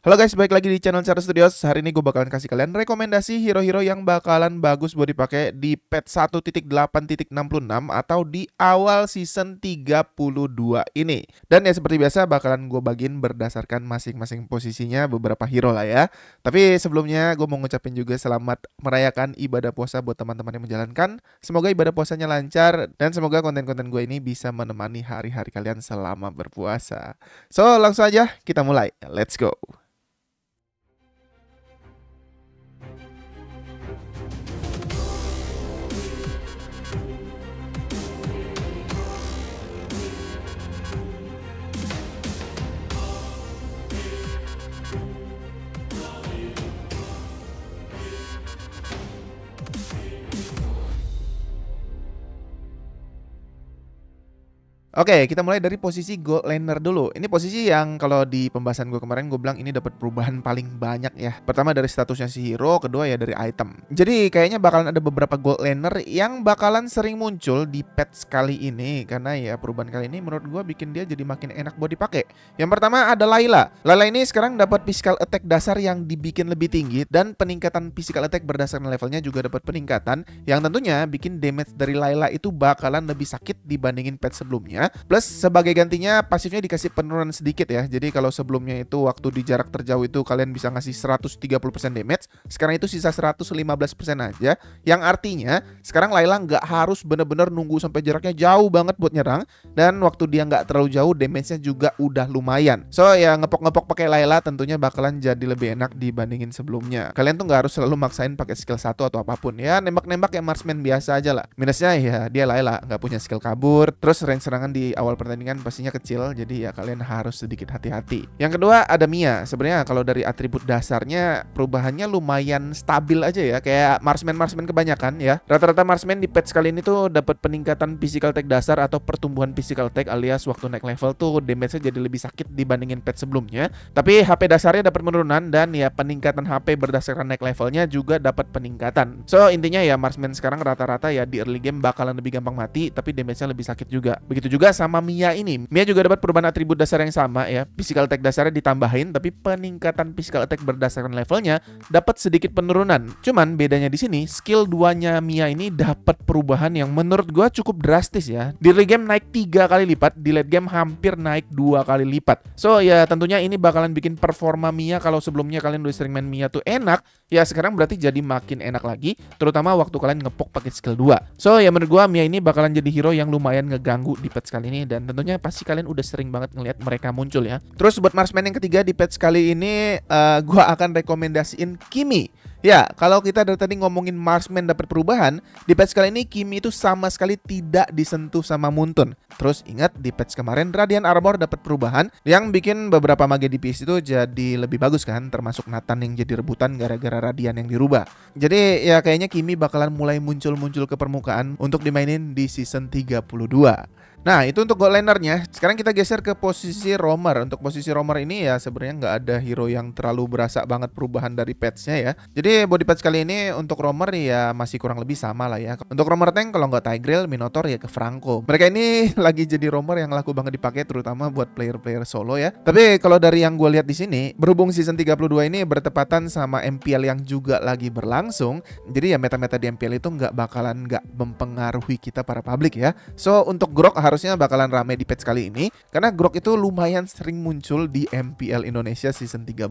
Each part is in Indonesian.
Halo guys, balik lagi di channel Charles Studios. Hari ini gue bakalan kasih kalian rekomendasi hero-hero yang bakalan bagus buat dipakai di pet 1.8.66 atau di awal season 32 ini. Dan ya seperti biasa bakalan gue bagiin berdasarkan masing-masing posisinya beberapa hero lah ya. Tapi sebelumnya gue mau ngucapin juga selamat merayakan ibadah puasa buat teman-teman yang menjalankan. Semoga ibadah puasanya lancar dan semoga konten-konten gue ini bisa menemani hari-hari kalian selama berpuasa. So langsung aja kita mulai. Let's go. Oke, kita mulai dari posisi gold laner dulu. Ini posisi yang kalau di pembahasan gue kemarin gue bilang ini dapat perubahan paling banyak ya. Pertama dari statusnya si hero, kedua ya dari item. Jadi kayaknya bakalan ada beberapa gold laner yang bakalan sering muncul di patch kali ini karena ya perubahan kali ini menurut gue bikin dia jadi makin enak buat dipakai. Yang pertama ada Layla. Layla ini sekarang dapat physical attack dasar yang dibikin lebih tinggi dan peningkatan physical attack berdasarkan levelnya juga dapat peningkatan yang tentunya bikin damage dari Layla itu bakalan lebih sakit dibandingin patch sebelumnya pasifnya. Plus sebagai gantinya pasifnya dikasih penurunan sedikit ya. Jadi kalau sebelumnya itu waktu di jarak terjauh itu kalian bisa ngasih 130% damage, sekarang itu sisa 115% aja. Yang artinya sekarang Laila nggak harus bener-bener nunggu sampai jaraknya jauh banget buat nyerang dan waktu dia nggak terlalu jauh damage-nya juga udah lumayan. So ya ngepok-ngepok pakai Laila tentunya bakalan jadi lebih enak dibandingin sebelumnya. Kalian tuh nggak harus selalu maksain pakai skill satu atau apapun ya nembak-nembak yang marksman biasa aja lah. Minusnya ya dia Laila nggak punya skill kabur, terus range serangan di awal pertandingan pastinya kecil, jadi ya kalian harus sedikit hati-hati. Yang kedua ada Mia. Sebenarnya kalau dari atribut dasarnya perubahannya lumayan stabil aja ya, kayak marksman-marksman kebanyakan ya. Rata-rata marksman di patch kali ini tuh dapat peningkatan physical attack dasar atau pertumbuhan physical attack alias waktu naik level tuh damage-nya jadi lebih sakit dibandingin patch sebelumnya. Tapi HP dasarnya dapat penurunan dan ya peningkatan HP berdasarkan naik levelnya juga dapat peningkatan. So intinya ya marksman sekarang rata-rata ya di early game bakalan lebih gampang mati tapi damage-nya lebih sakit juga. Begitu juga juga sama Mia ini. Mia juga dapat perubahan atribut dasar yang sama ya. Physical attack dasarnya ditambahin tapi peningkatan physical attack berdasarkan levelnya dapat sedikit penurunan. Cuman bedanya di sini skill duanya Mia ini dapat perubahan yang menurut gua cukup drastis ya. Di early game naik tiga kali lipat, di late game hampir naik dua kali lipat. So ya tentunya ini bakalan bikin performa Mia kalau sebelumnya kalian udah sering main Mia tuh enak, ya sekarang berarti jadi makin enak lagi terutama waktu kalian ngepok pakai skill 2. So ya menurut gua Mia ini bakalan jadi hero yang lumayan ngeganggu di pet patch kali ini dan tentunya pasti kalian udah sering banget ngelihat mereka muncul ya. Terus buat Marsman yang ketiga di patch kali ini uh, gua akan rekomendasiin Kimi. Ya, kalau kita dari tadi ngomongin Marsman dapat perubahan, di patch kali ini Kimi itu sama sekali tidak disentuh sama Muntun. Terus ingat di patch kemarin Radiant Armor dapat perubahan yang bikin beberapa mage DPS itu jadi lebih bagus kan, termasuk Nathan yang jadi rebutan gara-gara Radian yang dirubah. Jadi ya kayaknya Kimi bakalan mulai muncul-muncul ke permukaan untuk dimainin di season 32. Nah itu untuk goal linernya. Sekarang kita geser ke posisi romer Untuk posisi romer ini ya sebenarnya nggak ada hero yang terlalu berasa banget perubahan dari patchnya ya. Jadi body patch kali ini untuk romer ya masih kurang lebih sama lah ya. Untuk romer tank kalau nggak Tigreal, Minotaur ya ke Franco. Mereka ini lagi jadi romer yang laku banget dipakai terutama buat player-player solo ya. Tapi kalau dari yang gue lihat di sini, berhubung season 32 ini bertepatan sama MPL yang juga lagi berlangsung, jadi ya meta-meta di MPL itu nggak bakalan nggak mempengaruhi kita para publik ya. So untuk Grok harusnya bakalan rame di patch kali ini karena Grok itu lumayan sering muncul di MPL Indonesia season 13.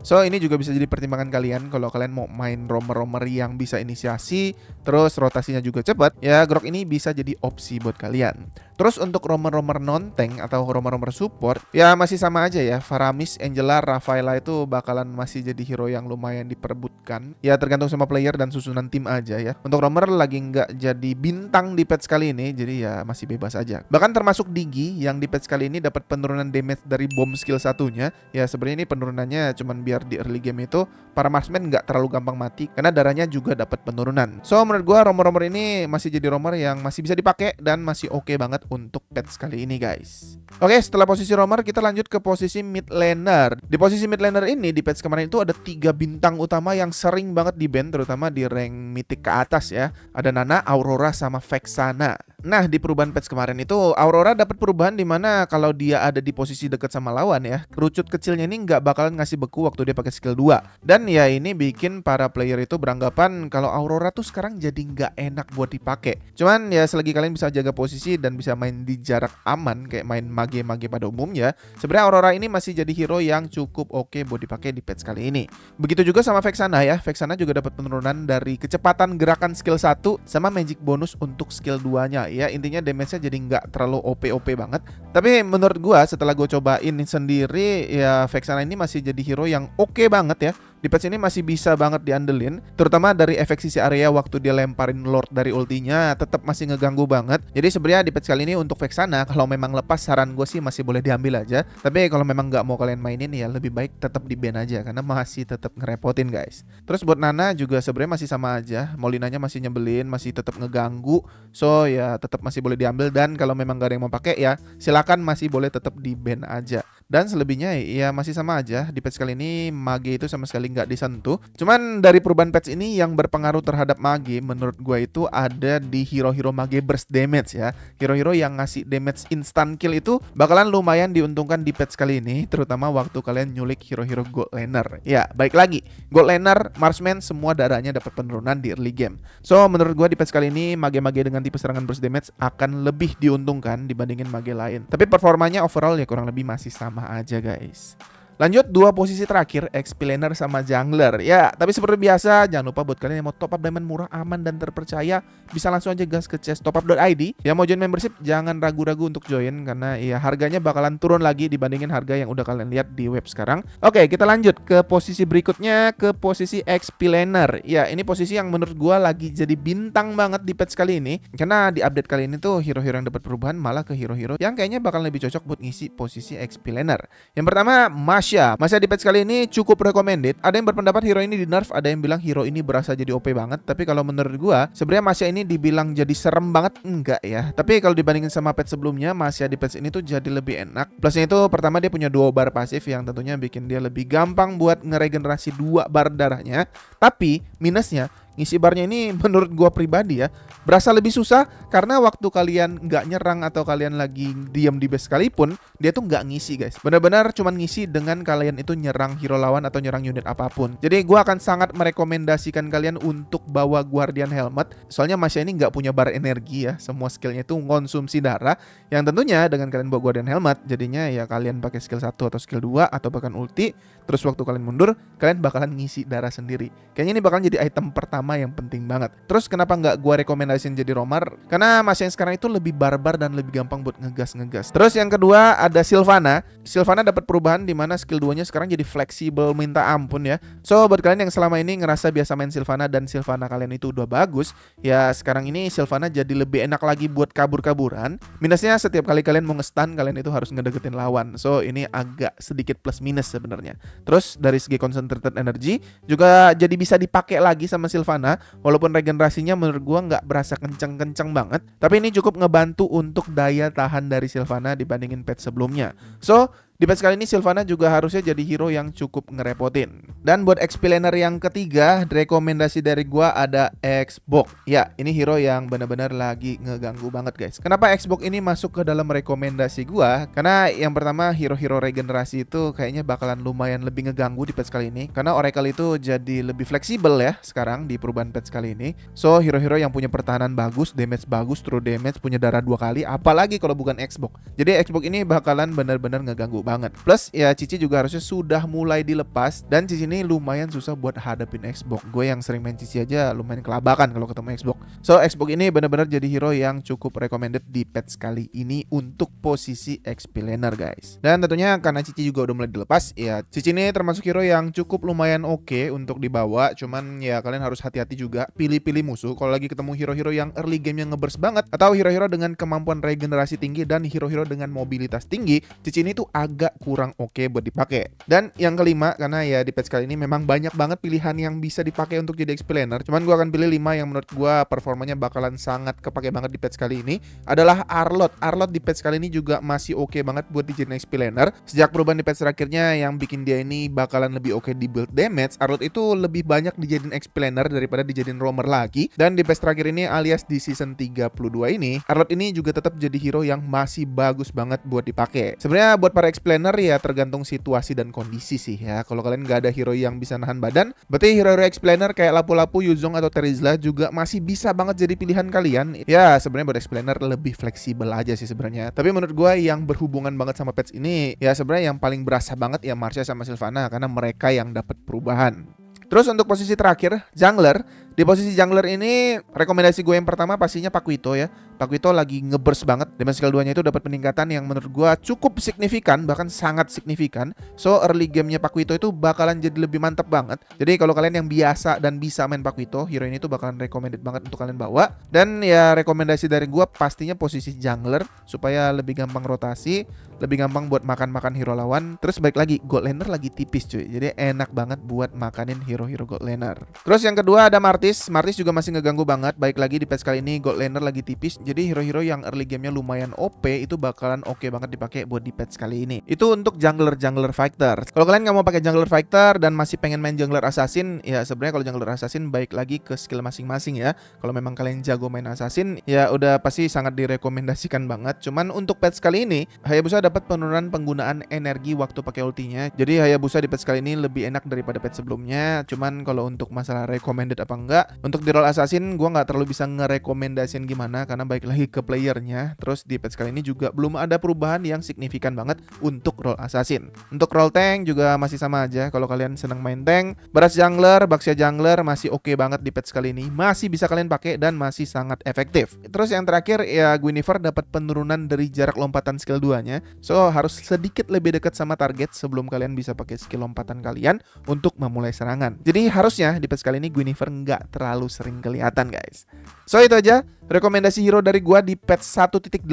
So ini juga bisa jadi pertimbangan kalian kalau kalian mau main romer-romer yang bisa inisiasi terus rotasinya juga cepat ya Grok ini bisa jadi opsi buat kalian. Terus untuk romer-romer non-tank atau romer-romer support ya masih sama aja ya Faramis, Angela, Rafaela itu bakalan masih jadi hero yang lumayan diperbutkan ya tergantung sama player dan susunan tim aja ya. Untuk romer lagi nggak jadi bintang di patch kali ini jadi ya masih bebas aja saja. Iya. Bahkan termasuk Digi yang di patch kali ini dapat penurunan damage dari bom skill satunya. Ya sebenarnya ini penurunannya cuman biar di early game itu para marksman nggak terlalu gampang mati karena darahnya juga dapat penurunan. So menurut gua romor-romor ini masih jadi romor yang masih bisa dipakai dan masih oke okay banget untuk patch kali ini guys. Oke, okay, setelah posisi romor kita lanjut ke posisi mid laner. Di posisi mid laner ini di patch kemarin itu ada tiga bintang utama yang sering banget di band terutama di rank mythic ke atas ya. Ada Nana, Aurora sama Vexana. Nah, di perubahan patch kemarin itu itu Aurora dapat perubahan di mana kalau dia ada di posisi dekat sama lawan ya, kerucut kecilnya ini nggak bakalan ngasih beku waktu dia pakai skill 2. Dan ya ini bikin para player itu beranggapan kalau Aurora tuh sekarang jadi nggak enak buat dipakai. Cuman ya selagi kalian bisa jaga posisi dan bisa main di jarak aman kayak main mage-mage pada umumnya, sebenarnya Aurora ini masih jadi hero yang cukup oke okay buat dipakai di patch kali ini. Begitu juga sama Vexana ya. Vexana juga dapat penurunan dari kecepatan gerakan skill 1 sama magic bonus untuk skill 2-nya. Ya intinya damage-nya jadi nggak nggak terlalu OP-OP banget. Tapi menurut gua setelah gue cobain sendiri ya Vexana ini masih jadi hero yang oke okay banget ya di patch ini masih bisa banget diandelin, terutama dari efek sisi area waktu dia lemparin Lord dari ultinya tetap masih ngeganggu banget. Jadi sebenarnya di patch kali ini untuk Vexana kalau memang lepas saran gue sih masih boleh diambil aja. Tapi kalau memang nggak mau kalian mainin ya lebih baik tetap di ban aja karena masih tetap ngerepotin guys. Terus buat Nana juga sebenarnya masih sama aja. Molinanya masih nyebelin, masih tetap ngeganggu. So ya tetap masih boleh diambil dan kalau memang gak ada yang mau pakai ya silakan masih boleh tetap di ban aja. Dan selebihnya ya masih sama aja. Di patch kali ini Mage itu sama sekali nggak disentuh. Cuman dari perubahan patch ini yang berpengaruh terhadap mage menurut gue itu ada di hero-hero mage burst damage ya. Hero-hero yang ngasih damage instant kill itu bakalan lumayan diuntungkan di patch kali ini terutama waktu kalian nyulik hero-hero gold laner. Ya, baik lagi. Gold laner, marksman semua darahnya dapat penurunan di early game. So, menurut gue di patch kali ini mage-mage dengan tipe serangan burst damage akan lebih diuntungkan dibandingin mage lain. Tapi performanya overall ya kurang lebih masih sama aja guys. Lanjut dua posisi terakhir Explainer sama Jungler Ya tapi seperti biasa jangan lupa buat kalian yang mau top up diamond murah aman dan terpercaya Bisa langsung aja gas ke chesstopup.id Yang mau join membership jangan ragu-ragu untuk join Karena ya harganya bakalan turun lagi dibandingin harga yang udah kalian lihat di web sekarang Oke kita lanjut ke posisi berikutnya ke posisi Explainer Ya ini posisi yang menurut gua lagi jadi bintang banget di patch kali ini Karena di update kali ini tuh hero-hero yang dapat perubahan malah ke hero-hero yang kayaknya bakal lebih cocok buat ngisi posisi Explainer Yang pertama Mas Masya. Masya di patch kali ini cukup recommended. Ada yang berpendapat hero ini di nerf, ada yang bilang hero ini berasa jadi OP banget. Tapi kalau menurut gua, sebenarnya Masya ini dibilang jadi serem banget enggak ya. Tapi kalau dibandingin sama patch sebelumnya, Masya di patch ini tuh jadi lebih enak. Plusnya itu pertama dia punya dua bar pasif yang tentunya bikin dia lebih gampang buat ngeregenerasi dua bar darahnya. Tapi minusnya ngisi barnya ini menurut gua pribadi ya berasa lebih susah karena waktu kalian nggak nyerang atau kalian lagi diam di base sekalipun dia tuh nggak ngisi guys benar-benar cuman ngisi dengan kalian itu nyerang hero lawan atau nyerang unit apapun jadi gua akan sangat merekomendasikan kalian untuk bawa guardian helmet soalnya masih ini nggak punya bar energi ya semua skillnya itu konsumsi darah yang tentunya dengan kalian bawa guardian helmet jadinya ya kalian pakai skill 1 atau skill 2 atau bahkan ulti Terus waktu kalian mundur, kalian bakalan ngisi darah sendiri. Kayaknya ini bakalan jadi item pertama yang penting banget. Terus kenapa nggak gua rekomendasiin jadi Romar? Karena masa yang sekarang itu lebih barbar dan lebih gampang buat ngegas-ngegas. Terus yang kedua ada Silvana. Silvana dapat perubahan di mana skill duanya sekarang jadi fleksibel minta ampun ya. So buat kalian yang selama ini ngerasa biasa main Silvana dan Silvana kalian itu udah bagus, ya sekarang ini Silvana jadi lebih enak lagi buat kabur-kaburan. Minusnya setiap kali kalian mau ngestan kalian itu harus ngedeketin lawan. So ini agak sedikit plus minus sebenarnya. Terus dari segi concentrated energy juga jadi bisa dipakai lagi sama Silvana walaupun regenerasinya menurut gua nggak berasa kenceng-kenceng banget, tapi ini cukup ngebantu untuk daya tahan dari Silvana dibandingin pet sebelumnya. So, di patch kali ini Silvana juga harusnya jadi hero yang cukup ngerepotin. Dan buat explainer yang ketiga, rekomendasi dari gua ada Xbox. Ya, ini hero yang benar-benar lagi ngeganggu banget guys. Kenapa Xbox ini masuk ke dalam rekomendasi gua? Karena yang pertama hero-hero regenerasi itu kayaknya bakalan lumayan lebih ngeganggu di patch kali ini. Karena Oracle itu jadi lebih fleksibel ya sekarang di perubahan patch kali ini. So, hero-hero yang punya pertahanan bagus, damage bagus, true damage, punya darah dua kali, apalagi kalau bukan Xbox. Jadi Xbox ini bakalan benar-benar ngeganggu banget. Plus ya Cici juga harusnya sudah mulai dilepas dan Cici ini lumayan susah buat hadapin Xbox. Gue yang sering main Cici aja lumayan kelabakan kalau ketemu Xbox. So Xbox ini benar-benar jadi hero yang cukup recommended di patch kali ini untuk posisi XP laner guys. Dan tentunya karena Cici juga udah mulai dilepas ya Cici ini termasuk hero yang cukup lumayan oke okay untuk dibawa. Cuman ya kalian harus hati-hati juga pilih-pilih musuh kalau lagi ketemu hero-hero yang early game yang ngebers banget atau hero-hero dengan kemampuan regenerasi tinggi dan hero-hero dengan mobilitas tinggi. Cici ini tuh agak agak kurang oke okay buat dipakai. Dan yang kelima karena ya di patch kali ini memang banyak banget pilihan yang bisa dipakai untuk jadi explainer Cuman gue akan pilih 5 yang menurut gue performanya bakalan sangat kepake banget di patch kali ini adalah Arlot. Arlot di patch kali ini juga masih oke okay banget buat dijadiin XP laner. Sejak perubahan di patch terakhirnya yang bikin dia ini bakalan lebih oke okay di build damage, Arlot itu lebih banyak dijadiin XP laner daripada dijadiin roamer lagi. Dan di patch terakhir ini alias di season 32 ini, Arlot ini juga tetap jadi hero yang masih bagus banget buat dipakai. Sebenarnya buat para planner ya tergantung situasi dan kondisi sih ya. Kalau kalian nggak ada hero yang bisa nahan badan, berarti hero-hero explainer kayak Lapu-Lapu, Yuzong atau Terizla juga masih bisa banget jadi pilihan kalian. Ya, sebenarnya buat explainer lebih fleksibel aja sih sebenarnya. Tapi menurut gue yang berhubungan banget sama pets ini ya sebenarnya yang paling berasa banget ya Marsha sama Silvana karena mereka yang dapat perubahan. Terus untuk posisi terakhir, jungler. Di posisi jungler ini rekomendasi gue yang pertama pastinya Pakuito ya. Pakuito lagi ngebers banget. Demon skill 2-nya itu dapat peningkatan yang menurut gua cukup signifikan, bahkan sangat signifikan. So early gamenya Pakuito itu bakalan jadi lebih mantep banget. Jadi kalau kalian yang biasa dan bisa main Pakuito, hero ini tuh bakalan recommended banget untuk kalian bawa. Dan ya rekomendasi dari gua pastinya posisi jungler supaya lebih gampang rotasi, lebih gampang buat makan-makan hero lawan. Terus baik lagi gold laner lagi tipis cuy. Jadi enak banget buat makanin hero-hero gold laner. Terus yang kedua ada Martis. Martis juga masih ngeganggu banget. Baik lagi di patch kali ini gold laner lagi tipis jadi hero-hero yang early gamenya lumayan OP itu bakalan oke okay banget dipakai buat di patch kali ini. Itu untuk jungler-jungler fighter. Kalau kalian nggak mau pakai jungler fighter dan masih pengen main jungler assassin, ya sebenarnya kalau jungler assassin baik lagi ke skill masing-masing ya. Kalau memang kalian jago main assassin, ya udah pasti sangat direkomendasikan banget. Cuman untuk patch kali ini, Hayabusa dapat penurunan penggunaan energi waktu pakai ultinya. Jadi Hayabusa di patch kali ini lebih enak daripada patch sebelumnya. Cuman kalau untuk masalah recommended apa enggak, untuk di role assassin gua nggak terlalu bisa ngerekomendasin gimana karena baik lagi ke playernya. Terus di patch kali ini juga belum ada perubahan yang signifikan banget untuk role assassin. Untuk role tank juga masih sama aja kalau kalian seneng main tank. Beras jungler, baksia jungler masih oke okay banget di patch kali ini. Masih bisa kalian pakai dan masih sangat efektif. Terus yang terakhir ya Guinevere dapat penurunan dari jarak lompatan skill 2-nya. So harus sedikit lebih dekat sama target sebelum kalian bisa pakai skill lompatan kalian untuk memulai serangan. Jadi harusnya di patch kali ini Guinevere nggak terlalu sering kelihatan guys. So itu aja rekomendasi hero dari gua di patch 1.8.66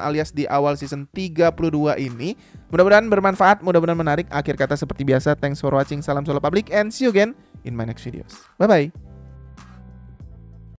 alias di awal season 32 ini. Mudah-mudahan bermanfaat, mudah-mudahan menarik. Akhir kata seperti biasa, thanks for watching. Salam solo public and see you again in my next videos. Bye bye.